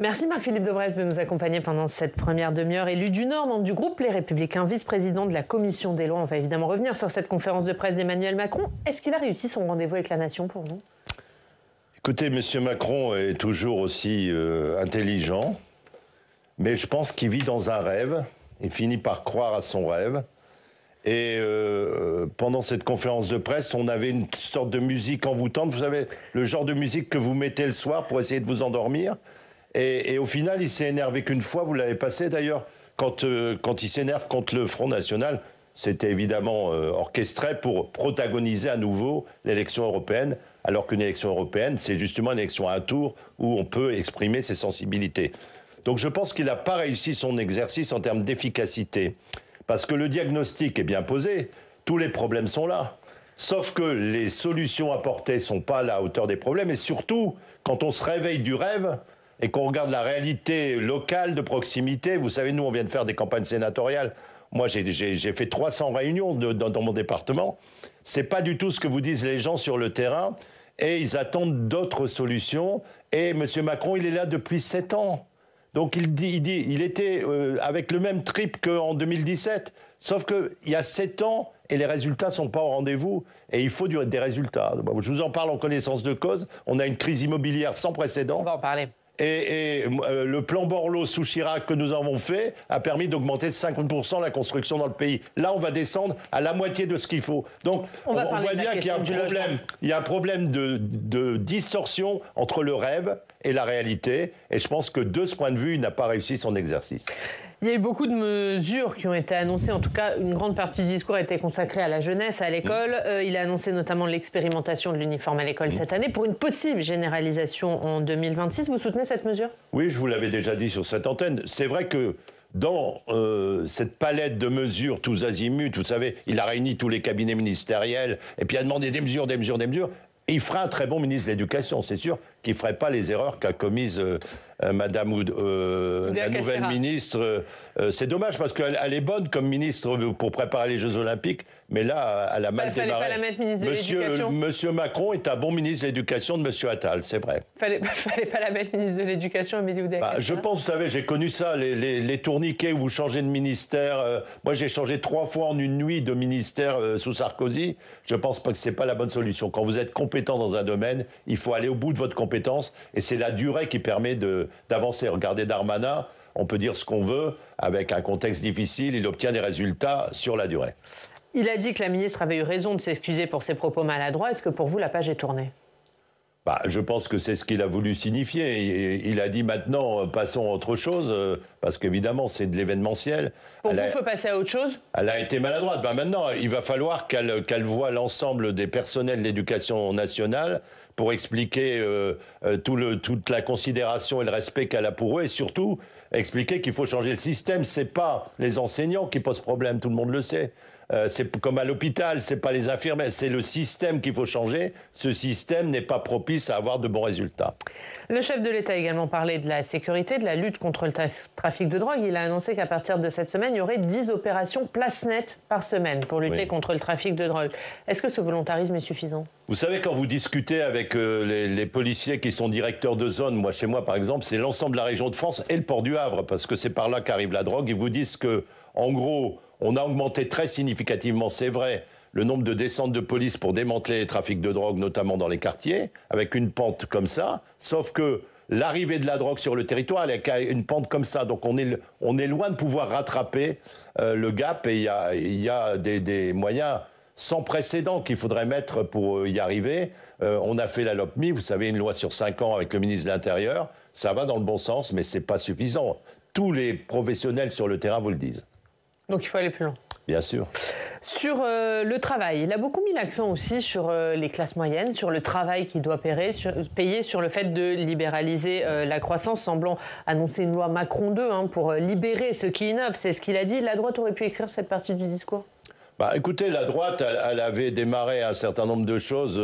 Merci Marc-Philippe Debrez de nous accompagner pendant cette première demi-heure. Élu du Nord, membre du groupe Les Républicains, vice-président de la Commission des lois. On va évidemment revenir sur cette conférence de presse d'Emmanuel Macron. Est-ce qu'il a réussi son rendez-vous avec la nation pour vous Écoutez, Monsieur Macron est toujours aussi euh, intelligent, mais je pense qu'il vit dans un rêve. Il finit par croire à son rêve. Et euh, pendant cette conférence de presse, on avait une sorte de musique envoûtante. Vous savez, le genre de musique que vous mettez le soir pour essayer de vous endormir. Et, au final, il s'est énervé qu'une fois, vous l'avez passé d'ailleurs, quand, euh, quand il s'énerve contre le Front National, c'était évidemment euh, orchestré pour protagoniser à nouveau l'élection européenne, alors qu'une élection européenne, c'est justement une élection à un tour où on peut exprimer ses sensibilités. Donc je pense qu'il n'a pas réussi son exercice en termes d'efficacité, parce que le diagnostic est bien posé, tous les problèmes sont là, sauf que les solutions apportées ne sont pas à la hauteur des problèmes, et surtout, quand on se réveille du rêve, et qu'on regarde la réalité locale de proximité, vous savez, nous, on vient de faire des campagnes sénatoriales. Moi, j'ai fait 300 réunions dans, mon département. C'est pas du tout ce que vous disent les gens sur le terrain. Et ils attendent d'autres solutions. Et M. Macron, il est là depuis 7 ans. Donc il il, il était euh, avec le même trip qu'en 2017. Sauf qu'il y a 7 ans, et les résultats ne sont pas au rendez-vous. Et il faut des résultats. Je vous en parle en connaissance de cause. On a une crise immobilière sans précédent. On va en parler et, euh, le plan Borloo sous Chirac que nous avons fait a permis d'augmenter de 50% la construction dans le pays. Là, on va descendre à la moitié de ce qu'il faut. Donc, on, voit bien qu'il y a un problème. Il y a un problème de, distorsion entre le rêve et la réalité. Et je pense que de ce point de vue, il n'a pas réussi son exercice. Il y a eu beaucoup de mesures qui ont été annoncées. En tout cas, une grande partie du discours a été consacrée à la jeunesse, à l'école. Mm. Euh, il a annoncé notamment l'expérimentation de l'uniforme à l'école mm. cette année pour une possible généralisation en 2026. Vous soutenez cette mesure Oui, je vous l'avais déjà dit sur cette antenne. C'est vrai que dans euh, cette palette de mesures tous azimuts, vous savez, il a réuni tous les cabinets ministériels et puis a demandé des mesures, des mesures, des mesures. il fera un très bon ministre de l'Éducation, c'est sûr, qui ne ferait pas les erreurs qu'a commises euh, euh, Madame euh, la nouvelle ministre. Euh, c'est dommage parce qu'elle est bonne comme ministre pour préparer les Jeux Olympiques, mais là, elle a bah, mal fallait Pas la mettre ministre Monsieur, l'Éducation. – Monsieur Macron est un bon ministre de l'Éducation de Monsieur Attal, c'est vrai. Fallait, fallait pas la mettre ministre de l'Éducation, Amélie Oudéa. Bah, je pense, vous savez, j'ai connu ça, les, tourniquets où vous changez de ministère. moi, j'ai changé trois fois en une nuit de ministère sous Sarkozy. Je pense pas que c'est pas la bonne solution. Quand vous êtes compétent dans un domaine, il faut aller au bout de votre compétence et c'est la durée qui permet d'avancer. Regardez Darmanin, on peut dire ce qu'on veut, avec un contexte difficile, il obtient des résultats sur la durée. Il a dit que la ministre avait eu raison de s'excuser pour ses propos maladroits. Est-ce que pour vous, la page est tournée bah, je pense que c'est ce qu'il a voulu signifier. Il a dit maintenant, euh, passons à autre chose, euh, parce qu'évidemment, c'est de l'événementiel. Pour vous, il faut passer à autre chose Elle a été maladroite. Bah, maintenant, il va falloir qu'elle qu voit l'ensemble des personnels de l'éducation nationale pour expliquer euh, euh, toute la considération et le respect qu'elle a pour eux, et surtout expliquer qu'il faut changer le système. Ce n'est pas les enseignants qui posent problème, tout le monde le sait. Euh, c'est comme à l'hôpital, c'est pas les infirmières, c'est le système qu'il faut changer. Ce système n'est pas propice à avoir de bons résultats. Le chef de l'État a également parlé de la sécurité, de la lutte contre le trafic de drogue. Il a annoncé qu'à partir de cette semaine, il y aurait 10 opérations place nette par semaine pour lutter contre le trafic de drogue. Est-ce que ce volontarisme est suffisant Vous savez, quand vous discutez avec euh, les, policiers qui sont directeurs de zone, moi chez moi par exemple, c'est l'ensemble de la région de France et le port du Havre, parce que c'est par là qu'arrive la drogue. Ils vous disent que, en gros, on a augmenté très significativement, c'est vrai, le nombre de descentes de police pour démanteler les trafics de drogue, notamment dans les quartiers, avec une pente comme ça. Sauf que l'arrivée de la drogue sur le territoire, elle a une pente comme ça. Donc on est, on est loin de pouvoir rattraper euh, le gap et il y a, des, moyens sans précédent qu'il faudrait mettre pour euh, y arriver. Euh, on a fait la LOPMI, vous savez, une loi sur 5 ans avec le ministre de l'Intérieur. Ça va dans le bon sens, mais c'est pas suffisant. Tous les professionnels sur le terrain vous le disent. Donc il faut aller plus loin. Bien sûr. Sur euh, le travail, il a beaucoup mis l'accent aussi sur euh, les classes moyennes, sur le travail qui doit payer, sur, le fait de libéraliser euh, la croissance, semblant annoncer une loi Macron 2 hein, pour libérer ceux qui innovent. C'est ce qu'il a dit. La droite aurait pu écrire cette partie du discours bah, Écoutez, la droite, elle, avait démarré un certain nombre de choses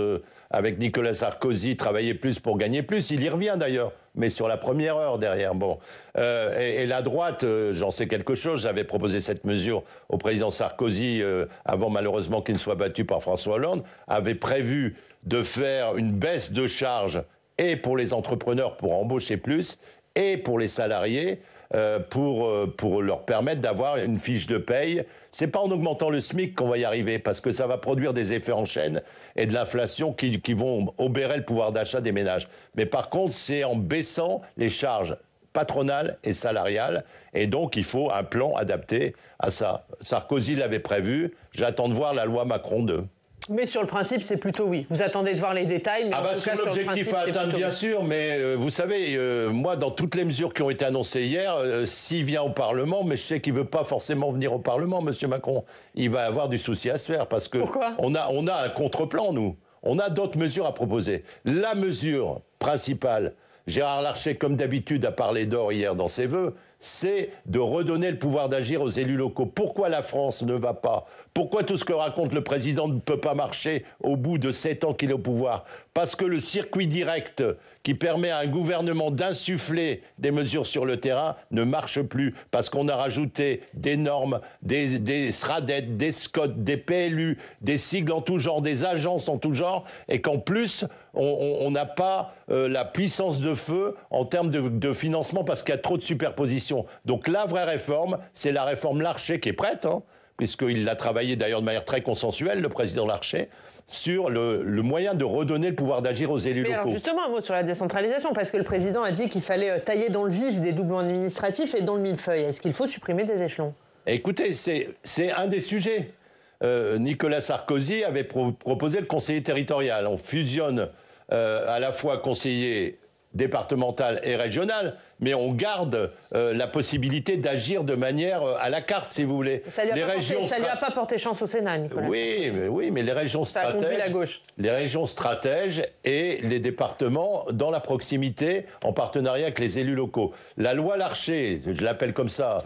avec Nicolas Sarkozy, travailler plus pour gagner plus. Il y revient d'ailleurs, mais sur la première heure derrière. Bon, euh, et, la droite, euh, j'en sais quelque chose. J'avais proposé cette mesure au président Sarkozy euh, avant malheureusement qu'il ne soit battu par François Hollande. Avait prévu de faire une baisse de charges et pour les entrepreneurs pour embaucher plus et pour les salariés euh, pour, euh, pour leur permettre d'avoir une fiche de paye. C'est pas en augmentant le SMIC qu'on va y arriver, parce que ça va produire des effets en chaîne et de l'inflation qui, qui vont obérer le pouvoir d'achat des ménages. Mais par contre, c'est en baissant les charges patronales et salariales. Et donc, il faut un plan adapté à ça. Sarkozy l'avait prévu. J'attends de voir la loi Macron 2. Mais sur le principe, c'est plutôt oui. Vous attendez de voir les détails. Mais ah bah sur l'objectif à atteindre, bien sûr, mais euh, vous savez, euh, moi, dans toutes les mesures qui ont été annoncées hier, euh, s'il vient au Parlement, mais je sais qu'il ne veut pas forcément venir au Parlement, Monsieur Macron, il va avoir du souci à se faire parce que on a, un contreplan, nous. On a d'autres mesures à proposer. La mesure principale, Gérard Larcher, comme d'habitude, a parlé d'or hier dans ses voeux c'est de redonner le pouvoir d'agir aux élus locaux. Pourquoi la France ne va pas Pourquoi tout ce que raconte le président ne peut pas marcher au bout de sept ans qu'il est au pouvoir Parce que le circuit direct qui permet à un gouvernement d'insuffler des mesures sur le terrain ne marche plus, parce qu'on a rajouté des normes, des, des SRADET, des SCOT, des PLU, des sigles en tout genre, des agences en tout genre, et qu'en plus, on n'a pas euh, la puissance de feu en termes de, financement parce qu'il y a trop de superpositions. Donc la vraie réforme, c'est la réforme Larcher qui est prête, hein, puisqu'il l'a travaillé d'ailleurs de manière très consensuelle, le président Larcher sur le, moyen de redonner le pouvoir d'agir aux élus locaux. justement, un mot sur la décentralisation, parce que le président a dit qu'il fallait euh, tailler dans le vif des doublons administratifs et dans le millefeuille. Est-ce qu'il faut supprimer des échelons Écoutez, c'est un des sujets. Euh, Nicolas Sarkozy avait proposé le conseiller territorial. On fusionne euh, à la fois conseiller départemental et régional, mais on garde euh, la possibilité d'agir de manière euh, à la carte, si vous voulez. Ça ne lui, a pas porté chance au Sénat, Oui, mais, oui, mais les régions stratèges... Les régions et les départements dans la proximité, en partenariat avec les élus locaux. La loi Larcher, je l'appelle comme ça,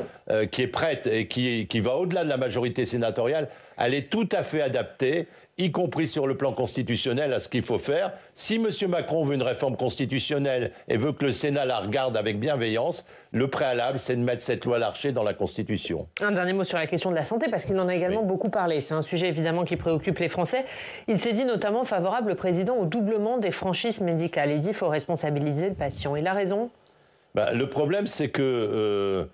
qui est prête et qui, qui va au-delà de la majorité sénatoriale, elle est tout à fait adaptée y compris sur le plan constitutionnel, à ce qu'il faut faire. Si M. Macron veut une réforme constitutionnelle et veut que le Sénat la regarde avec bienveillance, le préalable, c'est de mettre cette loi Larcher dans la Constitution. Un dernier mot sur la question de la santé, parce qu'il en a également beaucoup parlé. C'est un sujet évidemment qui préoccupe les Français. Il s'est dit notamment favorable, le président, au doublement des franchises médicales. Il dit qu'il faut responsabiliser le patient. Il a raison bah, Le problème, c'est que... Euh,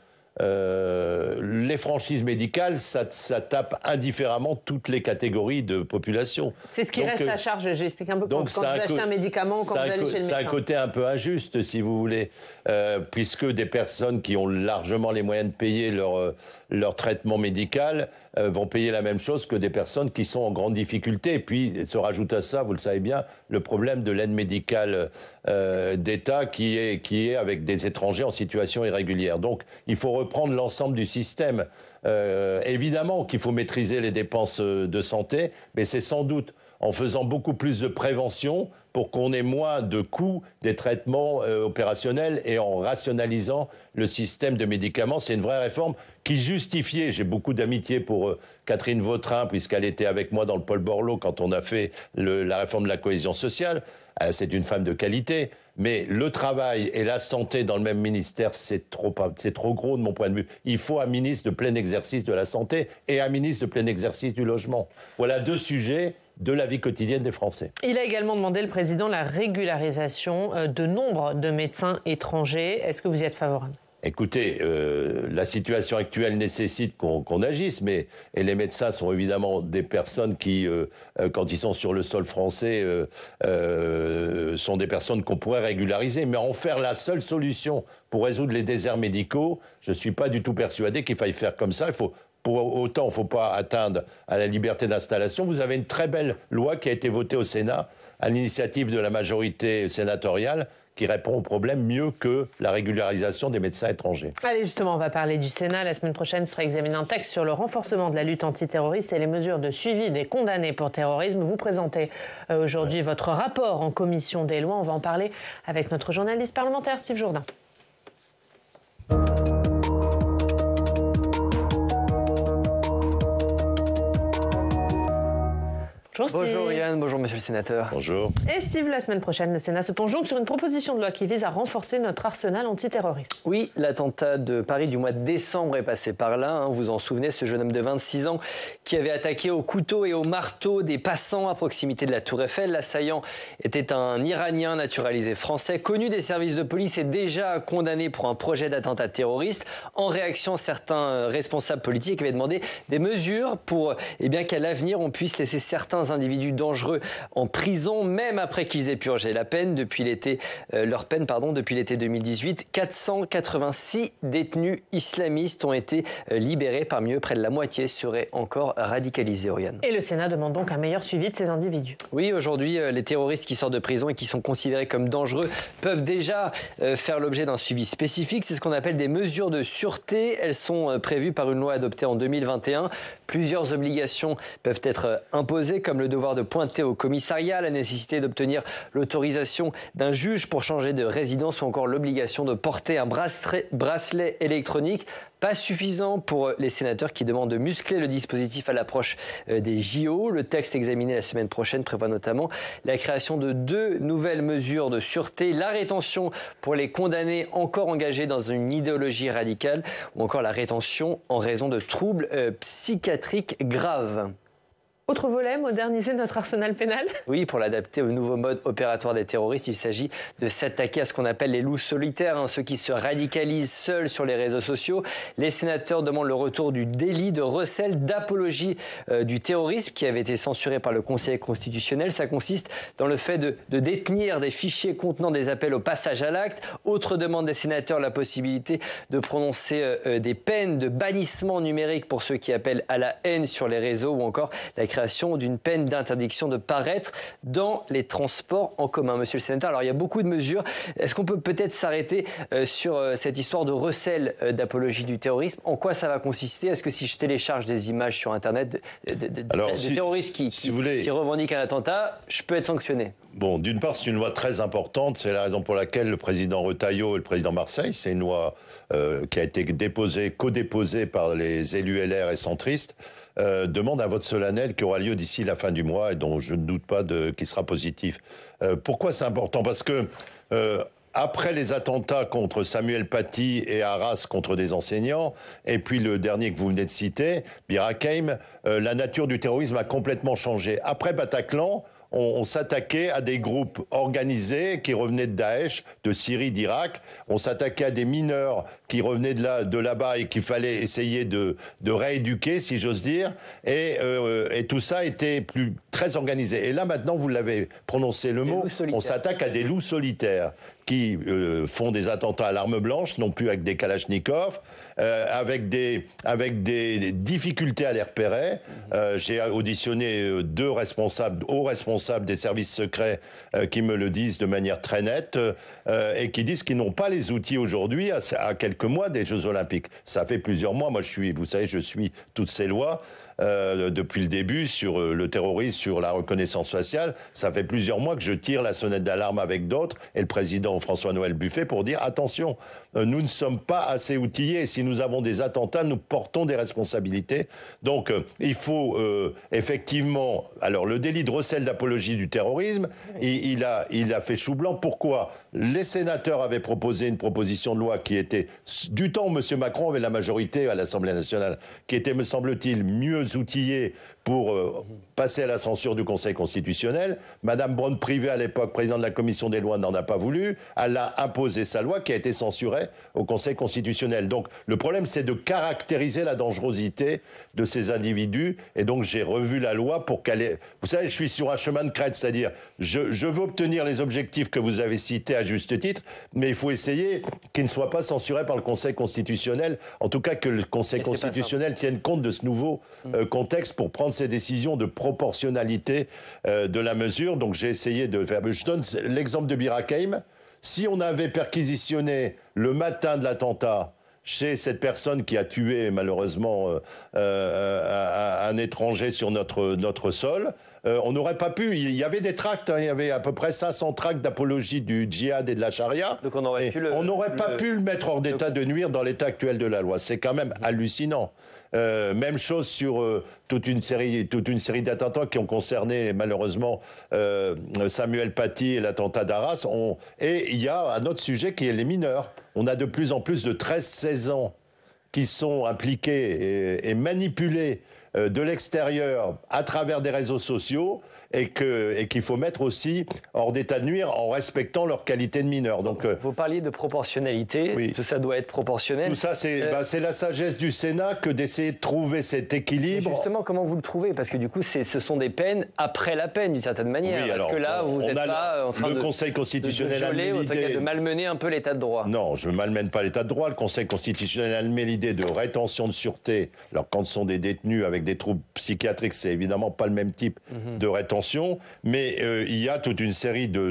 euh, les franchises médicales, ça, tape indifféremment toutes les catégories de population. C'est ce qui reste euh, à charge, j'explique un peu. quand, vous achetez un médicament, quand vous allez chez le médecin. C'est un côté un peu injuste, si vous voulez, euh, puisque des personnes qui ont largement les moyens de payer leur, leur traitement médical euh, vont payer la même chose que des personnes qui sont en grande difficulté. Et puis se rajoute à ça, vous le savez bien, le problème de l'aide médicale euh, d'État qui est, qui est avec des étrangers en situation irrégulière. Donc il faut reprendre l'ensemble du système. Euh, évidemment qu'il faut maîtriser les dépenses de santé, mais c'est sans doute en faisant beaucoup plus de prévention pour qu'on ait moins de coûts des traitements euh, opérationnels et en rationalisant le système de médicaments. C'est une vraie réforme qui justifiait, j'ai beaucoup d'amitié pour euh, Catherine Vautrin, puisqu'elle était avec moi dans le Paul Borloo quand on a fait la réforme de la cohésion sociale. Euh, c'est une femme de qualité, mais le travail et la santé dans le même ministère, c'est trop, c'est trop gros de mon point de vue. Il faut un ministre de plein exercice de la santé et un ministre de plein exercice du logement. Voilà deux sujets de la vie quotidienne des Français. Il a également demandé, le président, la régularisation euh, de nombre de médecins étrangers. Est-ce que vous y êtes favorable Écoutez, euh, la situation actuelle nécessite qu'on agisse, mais et les médecins sont évidemment des personnes qui, euh, quand ils sont sur le sol français, sont des personnes qu'on pourrait régulariser. Mais en faire la seule solution pour résoudre les déserts médicaux, je ne suis pas du tout persuadé qu'il faille faire comme ça. Il faut pour autant, il ne faut pas atteindre à la liberté d'installation. Vous avez une très belle loi qui a été votée au Sénat à l'initiative de la majorité sénatoriale qui répond au problème mieux que la régularisation des médecins étrangers. Allez, justement, on va parler du Sénat. La semaine prochaine sera examiné un texte sur le renforcement de la lutte antiterroriste et les mesures de suivi des condamnés pour terrorisme. Vous présentez euh, aujourd'hui votre rapport en commission des lois. On va en parler avec notre journaliste parlementaire, Steve Jourdain. Bonjour, bonjour Yann, bonjour Monsieur le Sénateur. Bonjour. Et Steve, la semaine prochaine, le Sénat se penche sur une proposition de loi qui vise à renforcer notre arsenal antiterroriste. Oui, l'attentat de Paris du mois de décembre est passé par là. Vous hein. Vous en souvenez, ce jeune homme de 26 ans qui avait attaqué au couteau et au marteau des passants à proximité de la Tour Eiffel. L'assaillant était un Iranien naturalisé français, connu des services de police et déjà condamné pour un projet d'attentat terroriste. En réaction, certains responsables politiques avaient demandé des mesures pour eh bien, qu'à l'avenir, on puisse laisser certains individus dangereux en prison, même après qu'ils aient purgé la peine depuis l'été, euh, leur peine pardon, depuis l'été 2018. 486 détenus islamistes ont été euh, libérés, parmi eux près de la moitié seraient encore radicalisés, Oriane. Et le Sénat demande donc un meilleur suivi de ces individus. Oui, aujourd'hui, euh, les terroristes qui sortent de prison et qui sont considérés comme dangereux peuvent déjà faire l'objet d'un suivi spécifique. C'est ce qu'on appelle des mesures de sûreté. Elles sont prévues par une loi adoptée en 2021. Plusieurs obligations peuvent être imposées, comme le devoir de pointer au commissariat, la nécessité d'obtenir l'autorisation d'un juge pour changer de résidence ou encore l'obligation de porter un bracelet électronique pas suffisant pour les sénateurs qui demandent de muscler le dispositif à l'approche euh, des JO. Le texte examiné la semaine prochaine prévoit notamment la création de deux nouvelles mesures de sûreté, la rétention pour les condamnés encore engagés dans une idéologie radicale ou encore la rétention en raison de troubles euh, psychiatriques graves. Autre volet, moderniser notre arsenal pénal. Oui, pour l'adapter au nouveau mode opératoire des terroristes, il s'agit de s'attaquer à ce qu'on appelle les loups solitaires, hein, ceux qui se radicalisent seuls sur les réseaux sociaux. Les sénateurs demandent le retour du délit de recel d'apologie euh, du terrorisme qui avait été censuré par le Conseil constitutionnel. Ça consiste dans le fait de, détenir des fichiers contenant des appels au passage à l'acte. Autre demande des sénateurs, la possibilité de prononcer euh, euh, des peines de bannissement numérique pour ceux qui appellent à la haine sur les réseaux ou encore la d'une peine d'interdiction de paraître dans les transports en commun. Monsieur le sénateur, alors il y a beaucoup de mesures. Est-ce qu'on peut peut-être s'arrêter euh, sur euh, cette histoire de recel euh, d'apologie du terrorisme En quoi ça va consister Est-ce que si je télécharge des images sur Internet de, terroristes qui, revendiquent un attentat, je peux être sanctionné Bon, d'une part, c'est une loi très importante. C'est la raison pour laquelle le président Retailleau et le président Marseille, c'est une loi qui a été déposée, co-déposée par les élus LR et centristes. Euh, demande un vote solennel qui aura lieu d'ici la fin du mois et dont je ne doute pas qu'il sera positif. Euh, pourquoi c'est important Parce que euh, après les attentats contre Samuel Paty et Arras contre des enseignants, et puis le dernier que vous venez de citer, Bir Hakeim, la nature du terrorisme a complètement changé. Après Bataclan, on, s'attaquait à des groupes organisés qui revenaient de Daesh, de Syrie, d'Irak. On s'attaquait à des mineurs qui revenaient de, là, de là-bas et qu'il fallait essayer de, rééduquer, si j'ose dire. Et, euh, tout ça était très organisé. Et là, maintenant, vous l'avez prononcé le mot, on s'attaque à des loups solitaires qui euh, font des attentats à l'arme blanche, non plus avec des Kalachnikov, euh, avec, des, avec des, difficultés à les repérer. Euh, j'ai auditionné euh, deux responsables, hauts responsables des services secrets qui me le disent de manière très nette. Euh, et qui disent qu'ils n'ont pas les outils aujourd'hui à, quelques mois des Jeux Olympiques. Ça fait plusieurs mois. Moi, je suis, vous savez, je suis toutes ces lois euh, depuis le début sur euh, le terrorisme, sur la reconnaissance faciale. Ça fait plusieurs mois que je tire la sonnette d'alarme avec d'autres et le président François-Noël Buffet pour dire attention, nous ne sommes pas assez outillés. Si nous avons des attentats, nous portons des responsabilités. Donc, il faut effectivement. Alors, le délit de recel d'apologie du terrorisme, il, a, il a fait chou blanc. Pourquoi les sénateurs avaient proposé une proposition de loi qui était, du temps où M. Macron avait la majorité à l'Assemblée nationale, qui était, me semble-t-il, mieux outillée, pour euh, passer à la censure du Conseil constitutionnel. Madame Braun privée à l'époque, présidente de la commission des lois, n'en a pas voulu. Elle a imposé sa loi qui a été censurée au Conseil constitutionnel. Donc le problème, c'est de caractériser la dangerosité de ces individus. Et donc j'ai revu la loi pour qu'elle ait... Vous savez, je suis sur un chemin de crête, c'est-à-dire je, veux obtenir les objectifs que vous avez cités à juste titre, mais il faut essayer qu'ils ne soient pas censurés par le Conseil constitutionnel. En tout cas, que le Conseil constitutionnel tienne compte de ce nouveau euh, contexte pour prendre ces décisions de proportionnalité euh, de la mesure. Donc j'ai essayé de faire. Je donne l'exemple de Birakeim. Si on avait perquisitionné le matin de l'attentat chez cette personne qui a tué malheureusement euh, euh, un étranger sur notre, notre sol, on n'aurait pas pu. Il y avait des tracts, hein. il y avait à peu près 500 tracts d'apologie du djihad et de la charia. on n'aurait pas pu le mettre hors d'état de nuire dans l'état actuel de la loi. C'est quand même hallucinant. Euh, même chose sur euh, toute une série, toute une série d'attentats qui ont concerné malheureusement euh, Samuel Paty et l'attentat d'Arras. Et il y a un autre sujet qui est les mineurs. On a de plus en plus de 13-16 ans qui sont impliqués et manipulés euh, de l'extérieur à travers des réseaux sociaux et qu'il et qu'il faut mettre aussi hors d'état de nuire en respectant leur qualité de mineur. Donc, euh, Vous parliez de proportionnalité, tout ça doit être proportionnel. Tout ça, euh, bah, c'est la sagesse du Sénat que d'essayer de trouver cet équilibre. Mais justement, comment vous le trouvez Parce que du coup, ce sont des peines après la peine, d'une certaine manière. alors, Parce que là, vous n'êtes pas en train de... Conseil constitutionnel de, violer, de malmener un peu l'état de droit. Non, je ne malmène pas l'état de droit. Le Conseil constitutionnel a l'idée de rétention de sûreté, alors quand ce sont des détenus avec des troubles psychiatriques, c'est évidemment pas le même type mhm. de rétention, mais euh, il y a toute une série de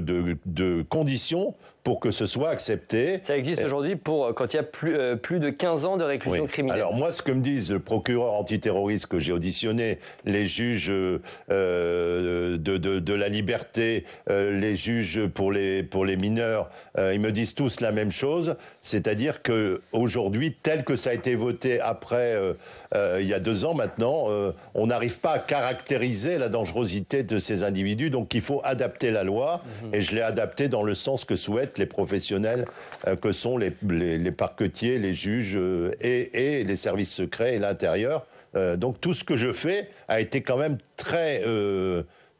conditions pour que ce soit accepté. Ça existe aujourd'hui pour euh, quand il y a plus, euh, plus de 15 ans de réclusion criminelle. Alors moi, ce que me disent le procureur antiterroriste que j'ai auditionné, les juges euh, de, de, la liberté, les juges pour les, pour les mineurs, ils me disent tous la même chose, c'est-à-dire que aujourd'hui, tel que ça a été voté après, il y a deux ans maintenant, on n'arrive pas à caractériser la dangerosité de ces individus, donc il faut adapter la loi, mhm. et je l'ai adaptée dans le sens que souhaite les professionnels euh, que sont les, les, parquetiers, les juges euh, et, et les services secrets et l'intérieur. Euh, donc tout ce que je fais a été quand même très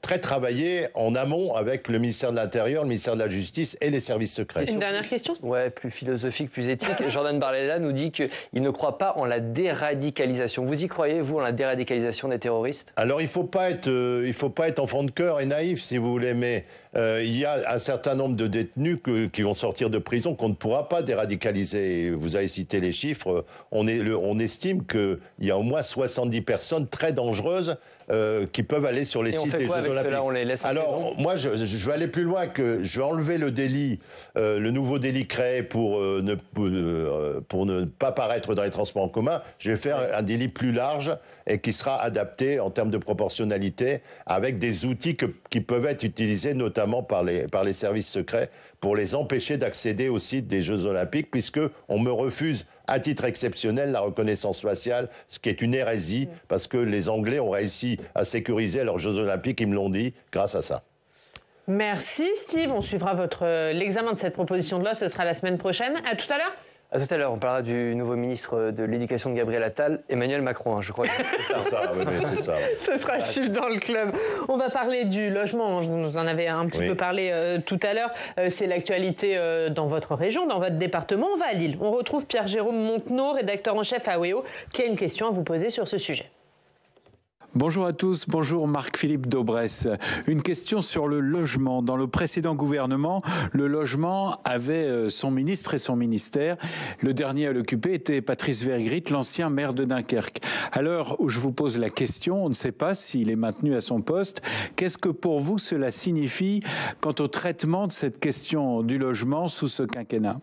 très travaillé en amont avec le ministère de l'Intérieur, le ministère de la Justice et les services secrets. Une dernière question Ouais, plus philosophique, plus éthique. Jordan Barlella nous dit qu'il ne croit pas en la déradicalisation. Vous y croyez, vous, en la déradicalisation des terroristes Alors, il ne faut, pas être, euh, il faut pas être enfant de cœur et naïf, si vous voulez, mais euh, il y a un certain nombre de détenus qui vont sortir de prison qu'on ne pourra pas déradicaliser. Vous avez cité les chiffres. On, est, le, on estime qu'il y a au moins 70 personnes très dangereuses euh, qui peuvent aller sur les sites des Jeux Olympiques. les Alors, moi, je, vais aller plus loin que je vais enlever le délit, euh, le nouveau délit créé euh, pour, ne, pas paraître dans les transports en commun. Je vais faire un délit plus large et qui sera adapté en termes de proportionnalité avec des outils qui peuvent être utilisés notamment par les, par les services secrets pour les empêcher d'accéder au site des Jeux Olympiques, puisque on me refuse à titre exceptionnel la reconnaissance faciale, ce qui est une hérésie, parce que les Anglais ont réussi à sécuriser leurs Jeux Olympiques, ils me l'ont dit, grâce à ça. Merci Steve, on suivra votre euh, l'examen de cette proposition de loi, ce sera la semaine prochaine. À tout à l'heure. À tout à l'heure, on parlera du nouveau ministre de l'Éducation de Gabriel Attal, Emmanuel Macron, hein, je crois. C'est ça, c'est ça. Ce sera chiffre dans le club. On va parler du logement, hein, vous en avez un petit peu parlé euh, tout à l'heure. Euh, c'est l'actualité euh, dans votre région, dans votre département. On va à Lille. On retrouve Pierre-Jérôme Montenot, rédacteur en chef à WEO, qui a une question à vous poser sur ce sujet. Bonjour à tous, bonjour Marc-Philippe Daubresse. Une question sur le logement. Dans le précédent gouvernement, le logement avait euh, son ministre et son ministère. Le dernier à l'occuper était Patrice Vergritte, l'ancien maire de Dunkerque. À l'heure où je vous pose la question, on ne sait pas s'il est maintenu à son poste. Qu'est-ce que pour vous cela signifie quant au traitement de cette question du logement sous ce quinquennat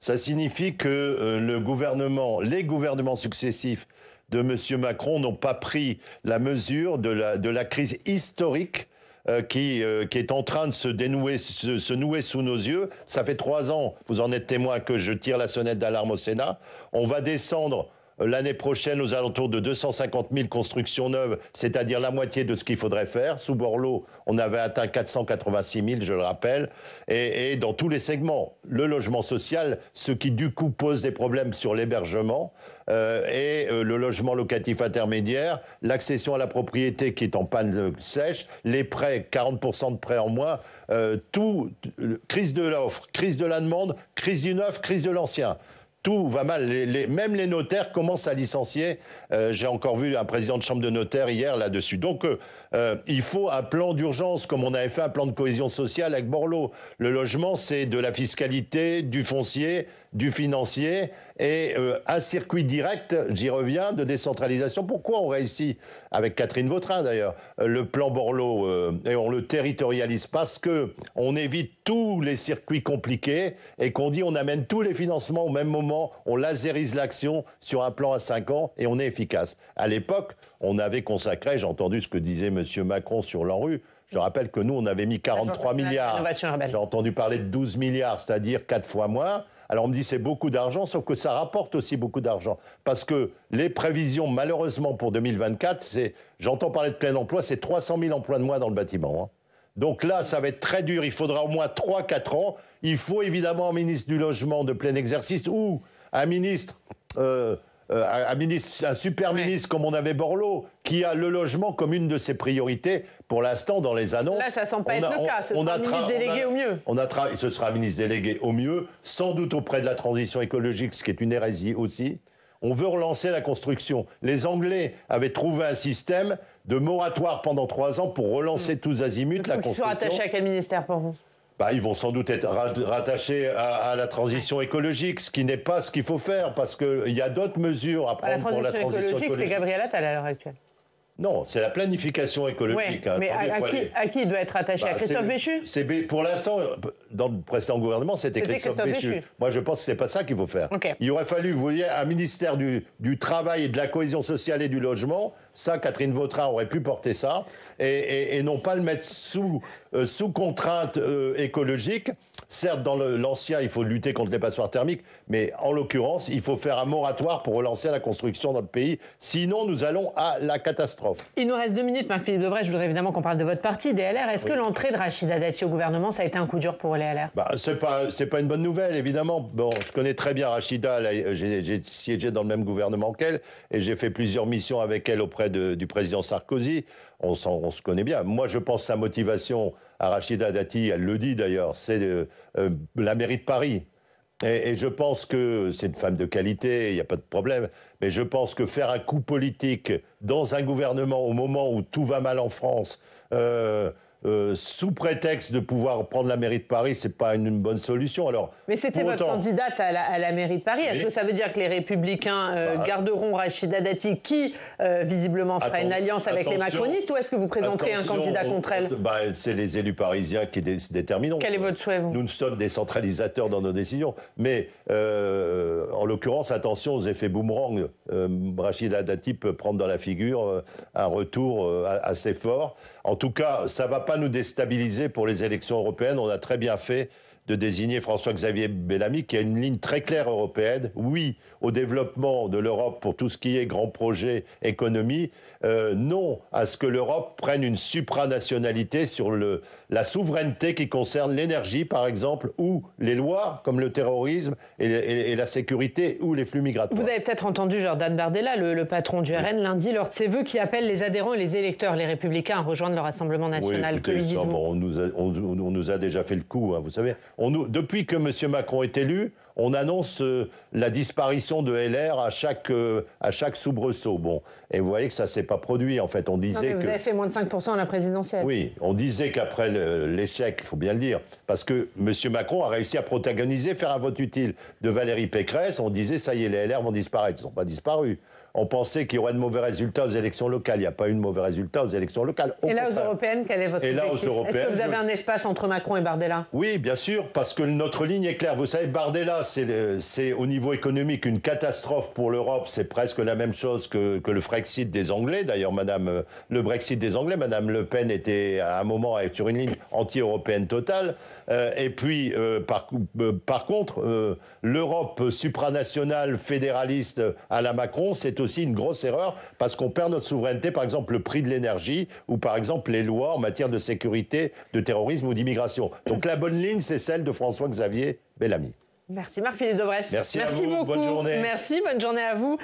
Ça signifie que euh, le gouvernement, les gouvernements successifs, de M. Macron n'ont pas pris la mesure de la, de la crise historique euh, qui, euh, qui, est en train de se dénouer, se, nouer sous nos yeux. Ça fait trois ans, vous en êtes témoin, que je tire la sonnette d'alarme au Sénat. On va descendre l'année prochaine aux alentours de 250 000 constructions neuves, c'est-à-dire la moitié de ce qu'il faudrait faire. Sous Borloo, on avait atteint 486 000, je le rappelle, et, dans tous les segments. Le logement social, ce qui du coup pose des problèmes sur l'hébergement, euh, et euh, le logement locatif intermédiaire, l'accession à la propriété qui est en panne euh, sèche, les prêts, 40% de prêts en moins, tout, crise de l'offre, crise de la demande, crise du neuf, crise de l'ancien tout va mal. même les notaires commencent à licencier. Euh, j'ai encore vu un président de chambre de notaire hier là-dessus. Donc, euh, euh, il faut un plan d'urgence, comme on avait fait un plan de cohésion sociale avec Borloo. Le logement, c'est de la fiscalité, du foncier, du financier et euh, un circuit direct, j'y reviens, de décentralisation. Pourquoi on réussit, avec Catherine Vautrin d'ailleurs, euh, le plan Borloo euh, et on le territorialise Parce que on évite tous les circuits compliqués et qu'on dit on amène tous les financements au même moment, on laserise l'action sur un plan à 5 ans et on est efficace. À l'époque, on avait consacré, j'ai entendu ce que disait M. Macron sur l'ANRU, je rappelle que nous, on avait mis 43 milliards. J'ai entendu parler de 12 milliards, c'est-à-dire 4 fois moins. Alors on me dit c'est beaucoup d'argent, sauf que ça rapporte aussi beaucoup d'argent. Parce que les prévisions, malheureusement, pour 2024, c'est, j'entends parler de plein emploi, c'est 300 000 emplois de moins dans le bâtiment. Hein. Donc là, ça va être très dur. Il faudra au moins 3-4 ans. Il faut évidemment un ministre du logement de plein exercice ou un ministre euh, euh, un, ministre, un super ministre comme on avait Borloo, qui a le logement comme une de ses priorités, pour l'instant, dans les annonces. Là, ça semble pas être le cas. Ce on, sera un ministre délégué au mieux. On a ce sera un ministre délégué au mieux, sans doute auprès de la transition écologique, ce qui est une hérésie aussi. On veut relancer la construction. Les Anglais avaient trouvé un système de moratoire pendant trois ans pour relancer hmm. tous azimuts la construction. Ils sont attachés à quel ministère pour vous bah, ils vont sans doute être rattachés à, la transition écologique, ce qui n'est pas ce qu'il faut faire, parce qu'il y a d'autres mesures à bah, prendre pour la transition écologique. C'est Gabriel Attal à l'heure actuelle. Non, c'est la planification écologique. Hein, mais à, qui, doit être attaché bah, À Christophe Béchu Pour l'instant, dans le précédent gouvernement, c'était Christophe, Christophe Moi, je pense que ce pas ça qu'il faut faire. Il aurait fallu, vous voyez, un ministère du, Travail et de la Cohésion sociale et du Logement. Ça, Catherine Vautrin aurait pu porter ça. Et, non pas le mettre sous, euh, contrainte euh, écologique Certes, dans l'ancien, il faut lutter contre les passoires thermiques, mais en l'occurrence, il faut faire un moratoire pour relancer la construction dans le pays. Sinon, nous allons à la catastrophe. Il nous reste deux minutes, Marc-Philippe Debray. Je voudrais évidemment qu'on parle de votre parti, DLR. Est-ce que l'entrée de Rachida Dati au gouvernement, ça a été un coup dur pour les LR bah, Ce C'est pas, une bonne nouvelle, évidemment. Bon, je connais très bien Rachida. J'ai siégé dans le même gouvernement qu'elle et j'ai fait plusieurs missions avec elle auprès du président Sarkozy on, se connaît bien. Moi, je pense sa motivation à Rachida Dati, elle le dit d'ailleurs, c'est euh, la mairie de Paris. Et, je pense que c'est une femme de qualité, il n'y a pas de problème, mais je pense que faire un coup politique dans un gouvernement au moment où tout va mal en France, euh, euh, sous prétexte de pouvoir prendre la mairie de Paris, ce n'est pas une, bonne solution. Alors, mais c'était votre candidate à la, mairie de Paris. Est-ce que ça veut dire que les Républicains euh, bah, garderont Rachida Dati, qui euh, visiblement fera une alliance avec les macronistes, ou est-ce que vous présenterez un candidat contre elle bah, C'est les élus parisiens qui détermineront. Quel est votre souhait vous Nous sommes des centralisateurs dans nos décisions, mais en l'occurrence, attention aux effets boomerang. Rachida Dati peut prendre dans la figure un retour assez fort. En tout cas, ça ne va pas nous déstabiliser pour les élections européennes. On a très bien fait de désigner François-Xavier Bellamy, qui a une ligne très claire européenne. Oui, au développement de l'Europe pour tout ce qui est grand projet, économie. Euh, non à ce que l'Europe prenne une supranationalité sur le, la souveraineté qui concerne l'énergie, par exemple, ou les lois, comme le terrorisme et, la sécurité, ou les flux migratoires. Vous avez peut-être entendu Jordan Bardella, le, le patron du RN, lundi, lors de ses voeux qui appelle les adhérents et les électeurs, les républicains, à rejoindre le Rassemblement national. Oui, ça, on, nous a, on, nous a déjà fait le coup, hein, vous savez depuis que M. Macron est élu, on annonce euh, la disparition de LR à chaque, euh, à chaque soubresaut. Bon, et vous voyez que ça ne s'est pas produit, en fait. On disait vous avez fait moins de 5% à la présidentielle. Oui, on disait qu'après l'échec, il faut bien le dire, parce que M. Macron a réussi à protagoniser, faire un vote utile de Valérie Pécresse, on disait, ça y est, les LR vont disparaître. Ils n'ont pas disparu on pensait qu'il y aurait de mauvais résultats aux élections locales. Il n'y a pas eu de mauvais résultats aux élections locales. et là, aux européennes, quel est votre et là, aux européennes, Est-ce que vous avez un espace entre Macron et Bardella Oui, bien sûr, parce que notre ligne est claire. Vous savez, Bardella, c'est au niveau économique une catastrophe pour l'Europe. C'est presque la même chose que, que le Frexit des Anglais. D'ailleurs, Madame euh, le Brexit des Anglais, Madame Le Pen était à un moment sur une ligne anti-européenne totale. Euh, et puis, euh, par, par, contre, l'Europe supranationale fédéraliste à la Macron, c'est aussi aussi une grosse erreur parce qu'on perd notre souveraineté, par exemple le prix de l'énergie ou par exemple les lois en matière de sécurité, de terrorisme ou d'immigration. Donc la bonne ligne, c'est celle de François-Xavier Bellamy. Merci Marc-Philippe Dobresse. Merci, Merci Beaucoup. Bonne journée. Merci, bonne journée à vous.